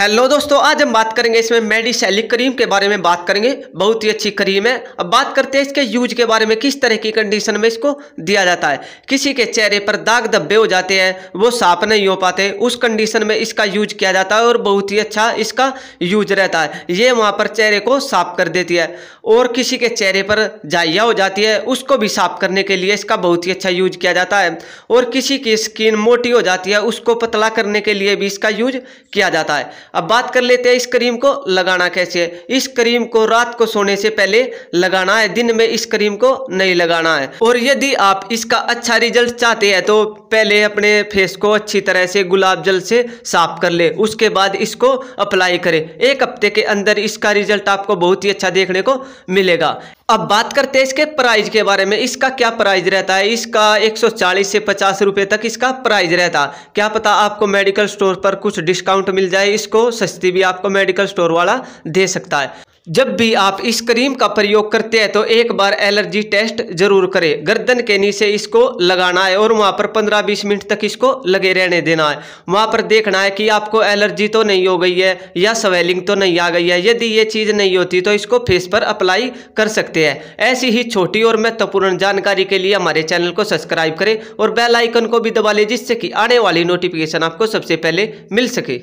hello दोस्तों आज हम बात करेंगे इसमें मेडिसैलिक क्रीम के बारे में बात करेंगे बहुत ही अच्छी क्रीम है अब बात करते हैं इसके यूज के बारे में किस तरह की कंडीशन में इसको दिया जाता है किसी के चेहरे पर दाग धब्बे हो जाते हैं वो साफ नहीं हो पाते उस कंडीशन में इसका यूज किया जाता है और बहुत ही अच्छा इसका यूज रहता है ये वहाँ पर चेहरे को साफ कर देती है और किसी के चेहरे पर जाइया हो जाती है उसको भी साफ करने के लिए इसका बहुत ही अच्छा यूज किया जाता है और किसी की स्किन मोटी हो जाती है उसको पतला करने के लिए भी इसका यूज किया जाता है अब बात कर लेते हैं इस क्रीम को लगाना कैसे है इस क्रीम को रात को सोने से पहले लगाना है दिन में इस क्रीम को नहीं लगाना है और यदि आप इसका अच्छा रिजल्ट चाहते हैं तो पहले अपने फेस को अच्छी तरह से गुलाब जल से साफ कर ले उसके बाद इसको अप्लाई करें एक हफ्ते के अंदर इसका रिजल्ट आपको बहुत ही अच्छा देखने को मिलेगा अब बात करते हैं इसके प्राइस के बारे में इसका क्या प्राइस रहता है इसका 140 से पचास रुपए तक इसका प्राइस रहता है क्या पता आपको मेडिकल स्टोर पर कुछ डिस्काउंट मिल जाए इस इसको सस्ती भी आपको मेडिकल स्टोर वाला दे सकता है जब भी आप इस क्रीम का प्रयोग करते हैं तो एक बार एलर्जी टेस्ट जरूर करें गर्दन के नीचे इसको लगाना है और वहाँ पर 15-20 मिनट तक इसको लगे रहने देना है वहाँ पर देखना है कि आपको एलर्जी तो नहीं हो गई है या स्वेलिंग तो नहीं आ गई है यदि ये चीज़ नहीं होती तो इसको फेस पर अप्लाई कर सकते हैं ऐसी ही छोटी और महत्वपूर्ण जानकारी के लिए हमारे चैनल को सब्सक्राइब करें और बेलाइकन को भी दबा लें जिससे कि आने वाली नोटिफिकेशन आपको सबसे पहले मिल सके